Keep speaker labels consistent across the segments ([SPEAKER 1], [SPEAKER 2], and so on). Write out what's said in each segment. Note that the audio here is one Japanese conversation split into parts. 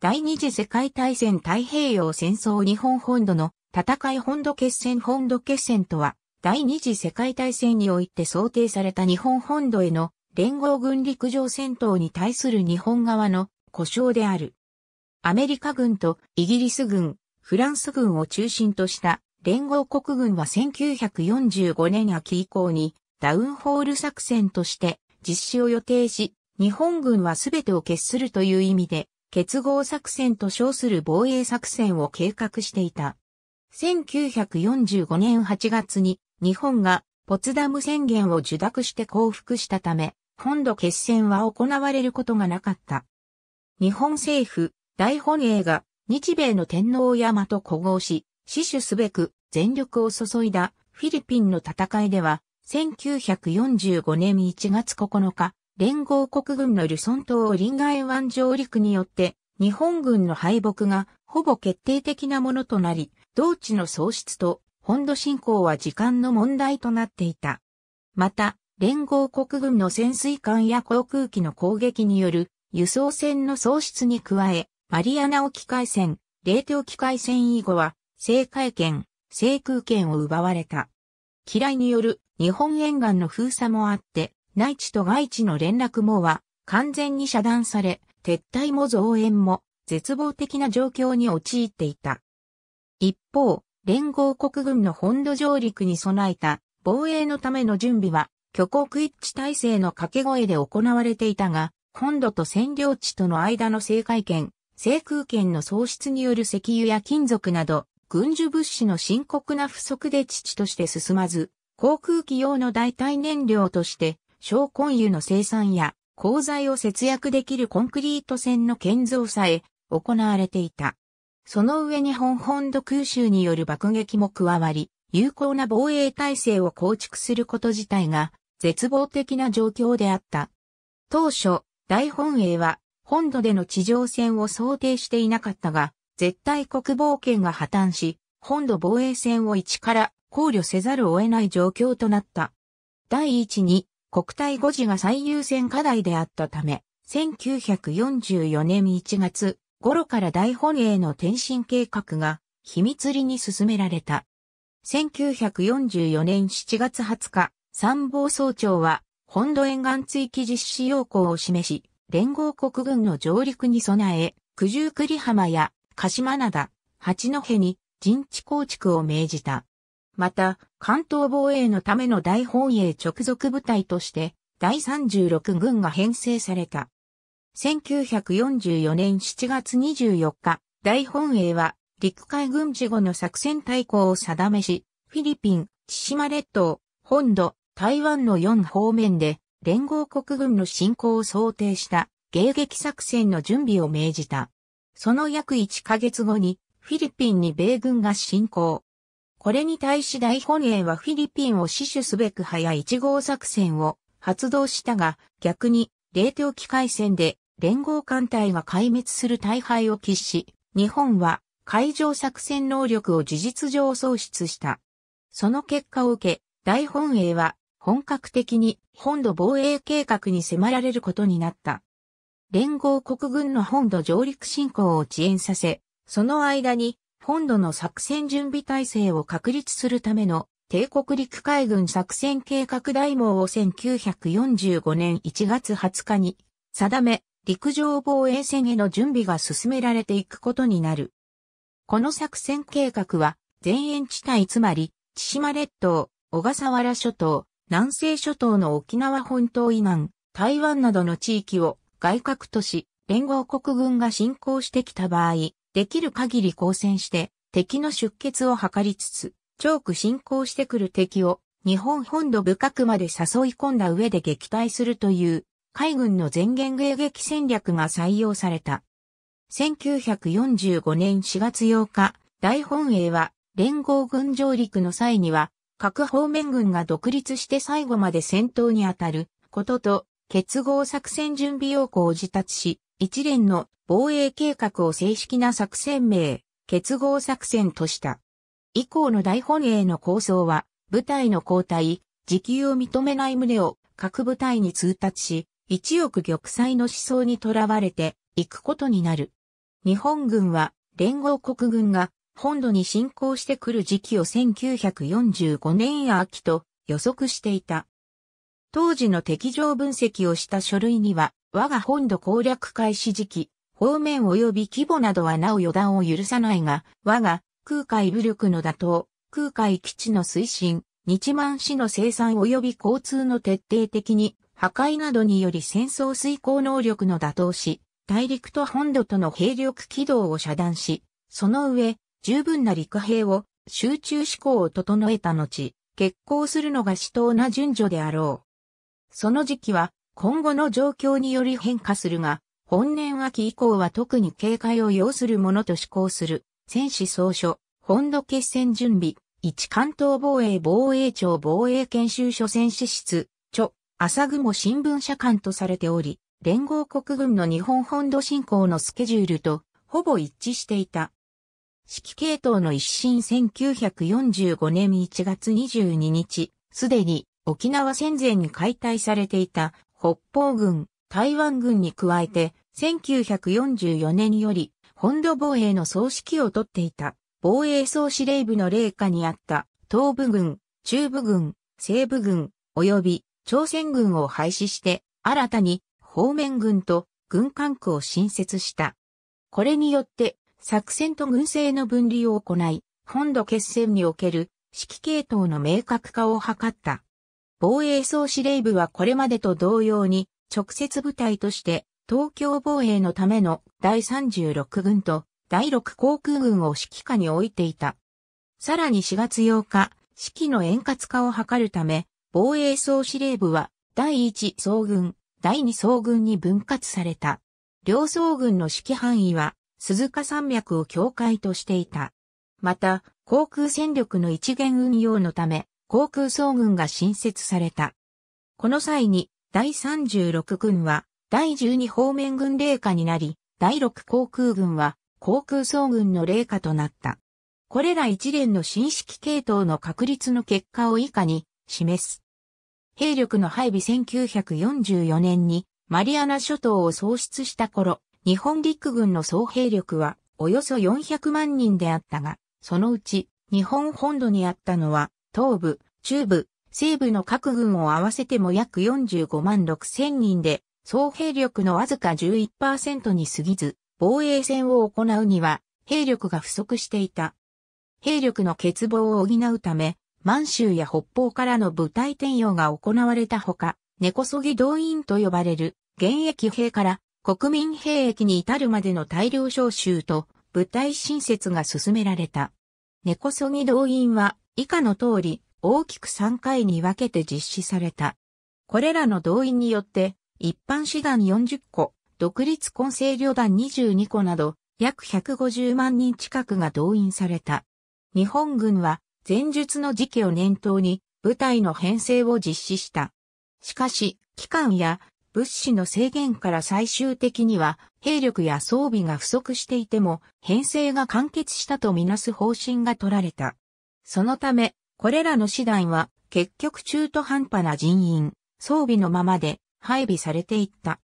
[SPEAKER 1] 第二次世界大戦太平洋戦争日本本土の戦い本土決戦本土決戦とは、第二次世界大戦において想定された日本本土への連合軍陸上戦闘に対する日本側の故障である。アメリカ軍とイギリス軍、フランス軍を中心とした連合国軍は1945年秋以降にダウンホール作戦として実施を予定し、日本軍は全てを決するという意味で結合作戦と称する防衛作戦を計画していた。1945年8月に日本がポツダム宣言を受諾して降伏したため、本土決戦は行われることがなかった。日本政府、大本営が日米の天皇山と古合し、死守すべく全力を注いだフィリピンの戦いでは、1945年1月9日、連合国軍のルソン島を臨海湾上陸によって、日本軍の敗北がほぼ決定的なものとなり、同地の喪失と本土侵攻は時間の問題となっていた。また、連合国軍の潜水艦や航空機の攻撃による輸送船の喪失に加え、マリアナ沖海戦、冷凍機海戦以後は、制海権、制空権を奪われた。嫌いによる日本沿岸の封鎖もあって、内地と外地の連絡網は完全に遮断され、撤退も増援も絶望的な状況に陥っていた。一方、連合国軍の本土上陸に備えた防衛のための準備は、虚国一致体制の掛け声で行われていたが、本土と占領地との間の制海権、制空権の喪失による石油や金属など、軍需物資の深刻な不足で地として進まず、航空機用の代替燃料として小根油の生産や鋼材を節約できるコンクリート船の建造さえ行われていた。その上に本本土空襲による爆撃も加わり、有効な防衛体制を構築すること自体が絶望的な状況であった。当初、大本営は本土での地上戦を想定していなかったが、絶対国防圏が破綻し、本土防衛戦を一から考慮せざるを得ない状況となった。第一に、国体五字が最優先課題であったため、1944年1月頃から大本営の転身計画が秘密裏に進められた。1944年7月20日、参謀総長は本土沿岸追記実施要項を示し、連合国軍の上陸に備え、九十九里浜や鹿島灘、八戸に陣地構築を命じた。また、関東防衛のための大本営直属部隊として、第36軍が編成された。1944年7月24日、大本営は陸海軍事後の作戦対抗を定めし、フィリピン、千島列島、本土、台湾の4方面で連合国軍の侵攻を想定した迎撃作戦の準備を命じた。その約1ヶ月後にフィリピンに米軍が侵攻。これに対し大本営はフィリピンを死守すべく早1号作戦を発動したが、逆に、冷凍機械戦で連合艦隊が壊滅する大敗を喫し、日本は海上作戦能力を事実上喪失した。その結果を受け、大本営は本格的に本土防衛計画に迫られることになった。連合国軍の本土上陸侵攻を遅延させ、その間に本土の作戦準備体制を確立するための帝国陸海軍作戦計画大網を1945年1月20日に定め、陸上防衛戦への準備が進められていくことになる。この作戦計画は、前沿地帯つまり、千島列島、小笠原諸島、南西諸島の沖縄本島以南、台湾などの地域を外郭都市、連合国軍が侵攻してきた場合、できる限り交戦して、敵の出血を図りつつ、長く進行してくる敵を日本本土深くまで誘い込んだ上で撃退するという海軍の全言迎撃戦略が採用された。1945年4月8日、大本営は連合軍上陸の際には各方面軍が独立して最後まで戦闘に当たることと結合作戦準備要項を自達し、一連の防衛計画を正式な作戦名、結合作戦とした。以降の大本営の構想は、部隊の交代、時給を認めない旨を各部隊に通達し、一億玉砕の思想にとらわれて行くことになる。日本軍は連合国軍が本土に侵攻してくる時期を1945年秋と予測していた。当時の敵情分析をした書類には、我が本土攻略開始時期、方面及び規模などはなお予断を許さないが、我が空海武力の打倒、空海基地の推進、日満市の生産及び交通の徹底的に破壊などにより戦争遂行能力の打倒し、大陸と本土との兵力軌道を遮断し、その上、十分な陸兵を集中志向を整えた後、決行するのが死闘な順序であろう。その時期は今後の状況により変化するが、本年秋以降は特に警戒を要するものと施行する、戦士総書、本土決戦準備、一関東防衛防衛庁防衛研修所戦士室、著、朝雲新聞社官とされており、連合国軍の日本本土侵攻のスケジュールとほぼ一致していた。指揮系統の一新1945年1月22日、すでに沖縄戦前に解体されていた北方軍、台湾軍に加えて、1944年より本土防衛の総指揮を取っていた防衛総司令部の霊下にあった東部軍、中部軍、西部軍、及び朝鮮軍を廃止して新たに方面軍と軍管区を新設した。これによって作戦と軍政の分離を行い、本土決戦における指揮系統の明確化を図った。防衛総司令部はこれまでと同様に、直接部隊として、東京防衛のための第36軍と第6航空軍を指揮下に置いていた。さらに4月8日、指揮の円滑化を図るため、防衛総司令部は第1総軍、第2総軍に分割された。両総軍の指揮範囲は鈴鹿山脈を境界としていた。また、航空戦力の一元運用のため、航空総軍が新設された。この際に、第36軍は、第12方面軍霊下になり、第6航空軍は、航空総軍の霊下となった。これら一連の新式系統の確率の結果を以下に示す。兵力の配備1944年にマリアナ諸島を創出した頃、日本陸軍の総兵力はおよそ400万人であったが、そのうち日本本土にあったのは東部、中部、西部の各軍を合わせても約45万6千人で、総兵力のわずか11%に過ぎず、防衛戦を行うには、兵力が不足していた。兵力の欠乏を補うため、満州や北方からの部隊転用が行われたほか、根こそぎ動員と呼ばれる、現役兵から国民兵役に至るまでの大量招集と、部隊新設が進められた。根こそぎ動員は、以下の通り、大きく3回に分けて実施された。これらの動員によって、一般師団40個、独立混成旅団22個など、約150万人近くが動員された。日本軍は、前述の時期を念頭に、部隊の編成を実施した。しかし、期間や物資の制限から最終的には、兵力や装備が不足していても、編成が完結したとみなす方針が取られた。そのため、これらの師団は結局中途半端な人員、装備のままで配備されていった。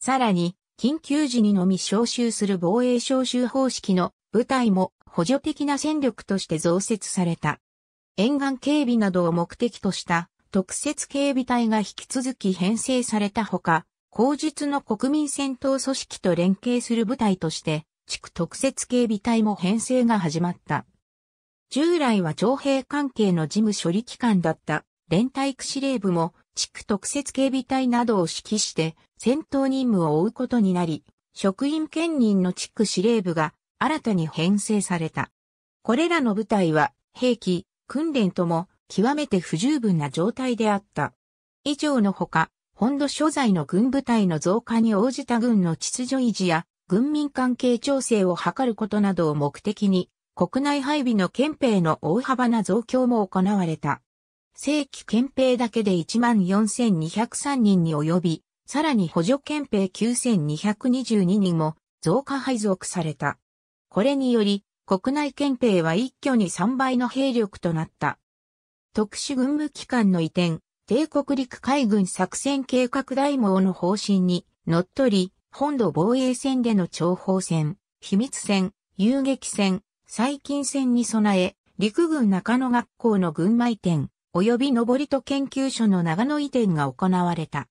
[SPEAKER 1] さらに、緊急時にのみ招集する防衛招集方式の部隊も補助的な戦力として増設された。沿岸警備などを目的とした特設警備隊が引き続き編成されたほか、後述の国民戦闘組織と連携する部隊として、地区特設警備隊も編成が始まった。従来は徴兵関係の事務処理機関だった連隊区司令部も地区特設警備隊などを指揮して戦闘任務を負うことになり、職員兼任の地区司令部が新たに編成された。これらの部隊は兵器、訓練とも極めて不十分な状態であった。以上のほか、本土所在の軍部隊の増加に応じた軍の秩序維持や軍民関係調整を図ることなどを目的に、国内配備の憲兵の大幅な増強も行われた。正規憲兵だけで14,203人に及び、さらに補助憲兵9,222人も増加配属された。これにより、国内憲兵は一挙に3倍の兵力となった。特殊軍務機関の移転、帝国陸海軍作戦計画大網の方針に、乗っ取り、本土防衛戦での諜報戦、秘密戦、遊撃戦、最近戦に備え、陸軍中野学校の群馬移転、及び登戸研究所の長野移転が行われた。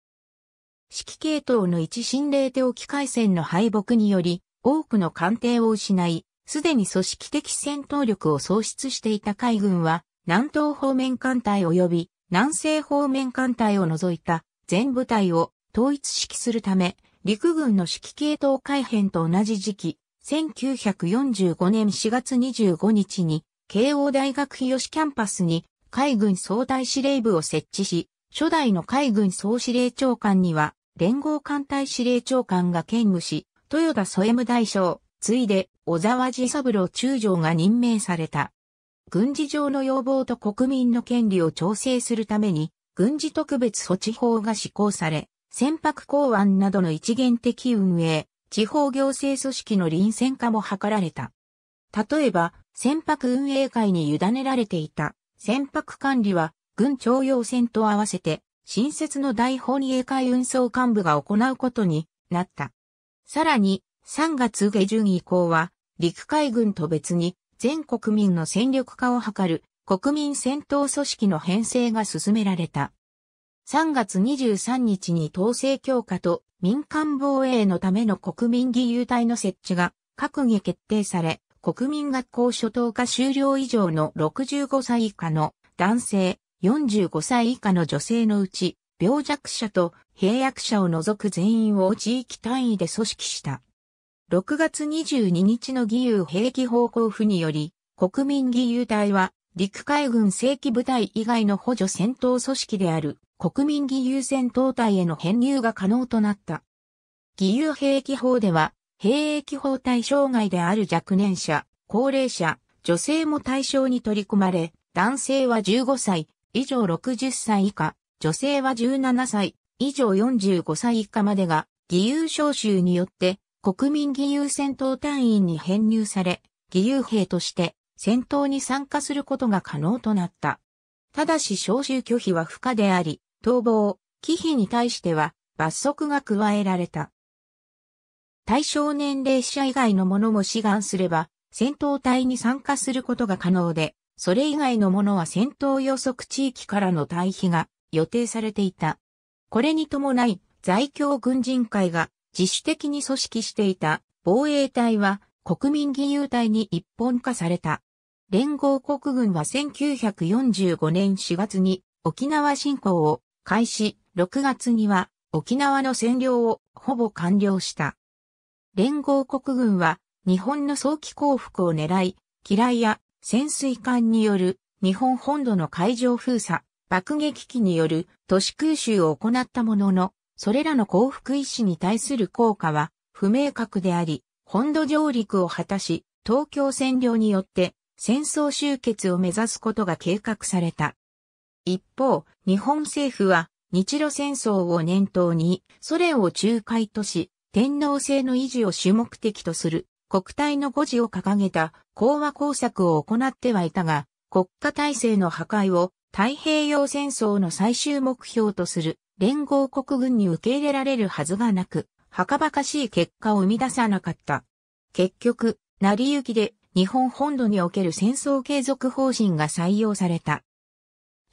[SPEAKER 1] 指揮系統の一新霊手沖海戦の敗北により、多くの艦艇を失い、すでに組織的戦闘力を喪失していた海軍は、南東方面艦隊及び南西方面艦隊を除いた全部隊を統一指揮するため、陸軍の指揮系統改編と同じ時期、1945年4月25日に、慶応大学日吉キャンパスに海軍総大司令部を設置し、初代の海軍総司令長官には、連合艦隊司令長官が兼務し、豊田添務大将、ついで小沢寺三郎中将が任命された。軍事上の要望と国民の権利を調整するために、軍事特別措置法が施行され、船舶港湾などの一元的運営、地方行政組織の臨戦化も図られた。例えば、船舶運営会に委ねられていた船舶管理は、軍徴用船と合わせて、新設の大本営会運送幹部が行うことになった。さらに、3月下旬以降は、陸海軍と別に、全国民の戦力化を図る国民戦闘組織の編成が進められた。3月23日に統制強化と民間防衛のための国民義勇隊の設置が閣議決定され、国民学校初等科修了以上の65歳以下の男性、45歳以下の女性のうち、病弱者と兵役者を除く全員を地域単位で組織した。6月22日の義勇兵器法交付により、国民義勇隊は陸海軍正規部隊以外の補助戦闘組織である国民義勇戦闘隊への編入が可能となった。義勇兵役法では、兵役法対象外である若年者、高齢者、女性も対象に取り込まれ、男性は15歳以上60歳以下、女性は17歳以上45歳以下までが、義勇召集によって国民義勇戦闘隊員に編入され、義勇兵として戦闘に参加することが可能となった。ただし召集拒否は不可であり、逃亡、忌避に対しては罰則が加えられた。対象年齢者以外のものも志願すれば、戦闘隊に参加することが可能で、それ以外のものは戦闘予測地域からの退避が予定されていた。これに伴い、在京軍人会が自主的に組織していた防衛隊は国民義勇隊に一本化された。連合国軍は1945年4月に沖縄侵攻を開始6月には沖縄の占領をほぼ完了した。連合国軍は日本の早期降伏を狙い、機雷や潜水艦による日本本土の海上封鎖、爆撃機による都市空襲を行ったものの、それらの降伏意志に対する効果は不明確であり、本土上陸を果たし、東京占領によって戦争終結を目指すことが計画された。一方、日本政府は日露戦争を念頭にソ連を仲介とし、天皇制の維持を主目的とする国体の誤字を掲げた講和工作を行ってはいたが、国家体制の破壊を太平洋戦争の最終目標とする連合国軍に受け入れられるはずがなく、はかばかしい結果を生み出さなかった。結局、成り行きで日本本土における戦争継続方針が採用された。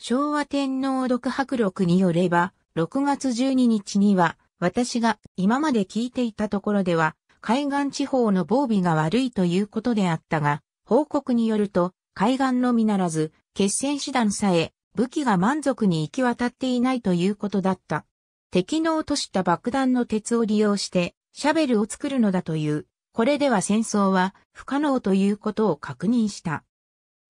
[SPEAKER 1] 昭和天皇独白録によれば、6月12日には、私が今まで聞いていたところでは、海岸地方の防備が悪いということであったが、報告によると、海岸のみならず、決戦手段さえ、武器が満足に行き渡っていないということだった。敵の落とした爆弾の鉄を利用して、シャベルを作るのだという、これでは戦争は不可能ということを確認した。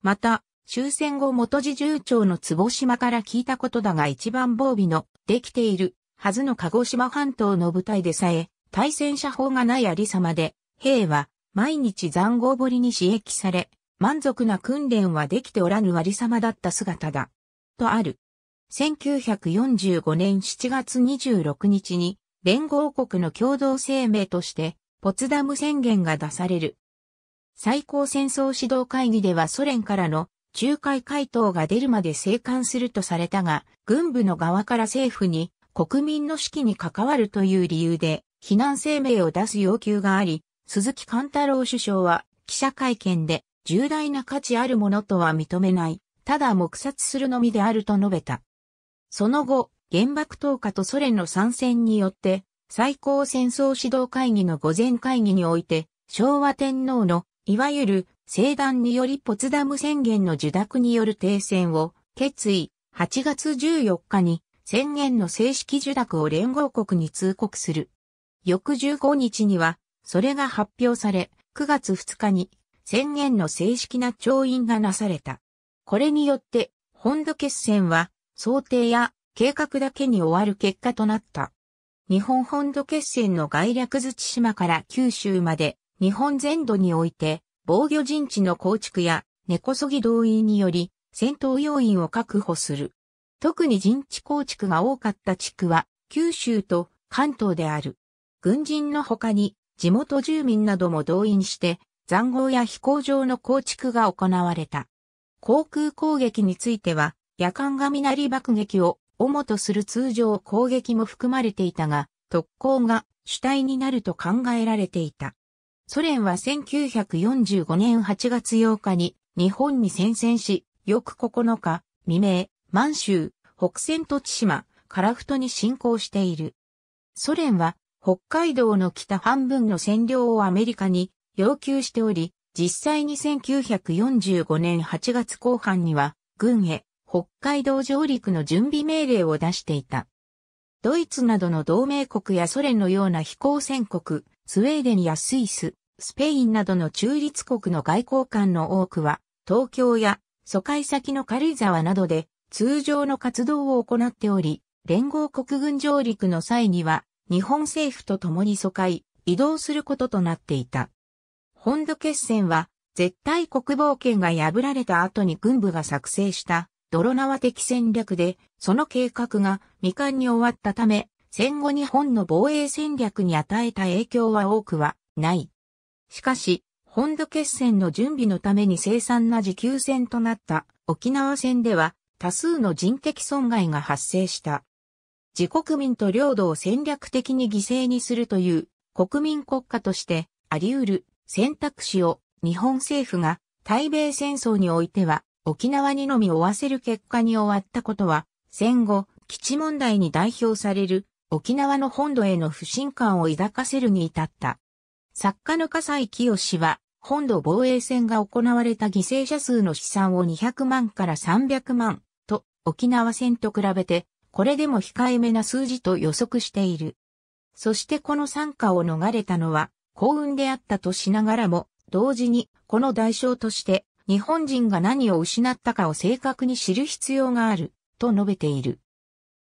[SPEAKER 1] また、終戦後元次重長の坪島から聞いたことだが一番防備のできているはずの鹿児島半島の部隊でさえ、対戦車砲がないありさまで、兵は毎日残壕堀に刺激され、満足な訓練はできておらぬありさまだった姿だ。とある。1945年7月26日に、連合国の共同声明として、ポツダム宣言が出される。最高戦争指導会議ではソ連からの仲介回答が出るまで生還するとされたが、軍部の側から政府に国民の士気に関わるという理由で、避難声明を出す要求があり、鈴木貫太郎首相は記者会見で重大な価値あるものとは認めない、ただ黙殺するのみであると述べた。その後、原爆投下とソ連の参戦によって、最高戦争指導会議の午前会議において、昭和天皇の、いわゆる聖断によりポツダム宣言の受諾による停戦を決意、8月14日に宣言の正式受諾を連合国に通告する。翌15日には、それが発表され、9月2日に宣言の正式な調印がなされた。これによって、本土決戦は想定や計画だけに終わる結果となった。日本本土決戦の概略津島から九州まで日本全土において防御陣地の構築や根こそぎ動員により戦闘要員を確保する。特に陣地構築が多かった地区は九州と関東である。軍人の他に地元住民なども動員して残壕や飛行場の構築が行われた。航空攻撃については夜間雷爆撃を主とする通常攻撃も含まれていたが、特攻が主体になると考えられていた。ソ連は1945年8月8日に日本に宣戦し、翌9日、未明、満州、北線と千島、カラフトに侵攻している。ソ連は北海道の北半分の占領をアメリカに要求しており、実際に1945年8月後半には、軍へ北海道上陸の準備命令を出していた。ドイツなどの同盟国やソ連のような飛行戦国、スウェーデンやスイス、スペインなどの中立国の外交官の多くは、東京や疎開先の軽井沢などで通常の活動を行っており、連合国軍上陸の際には、日本政府と共に疎開、移動することとなっていた。本土決戦は、絶対国防圏が破られた後に軍部が作成した泥縄的戦略で、その計画が未完に終わったため、戦後日本の防衛戦略に与えた影響は多くはない。しかし、本土決戦の準備のために凄惨な持久戦となった沖縄戦では多数の人的損害が発生した。自国民と領土を戦略的に犠牲にするという国民国家としてあり得る選択肢を日本政府が対米戦争においては沖縄にのみ負わせる結果に終わったことは戦後基地問題に代表される沖縄の本土への不信感を抱かせるに至った。作家の笠井清は、本土防衛戦が行われた犠牲者数の試算を200万から300万と沖縄戦と比べて、これでも控えめな数字と予測している。そしてこの参加を逃れたのは幸運であったとしながらも、同時にこの代償として日本人が何を失ったかを正確に知る必要があると述べている。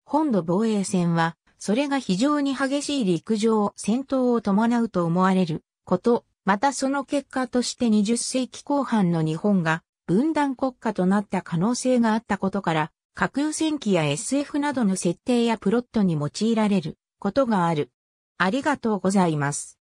[SPEAKER 1] 本土防衛戦はそれが非常に激しい陸上戦闘を伴うと思われること、またその結果として20世紀後半の日本が分断国家となった可能性があったことから、核空戦機や SF などの設定やプロットに用いられることがある。ありがとうございます。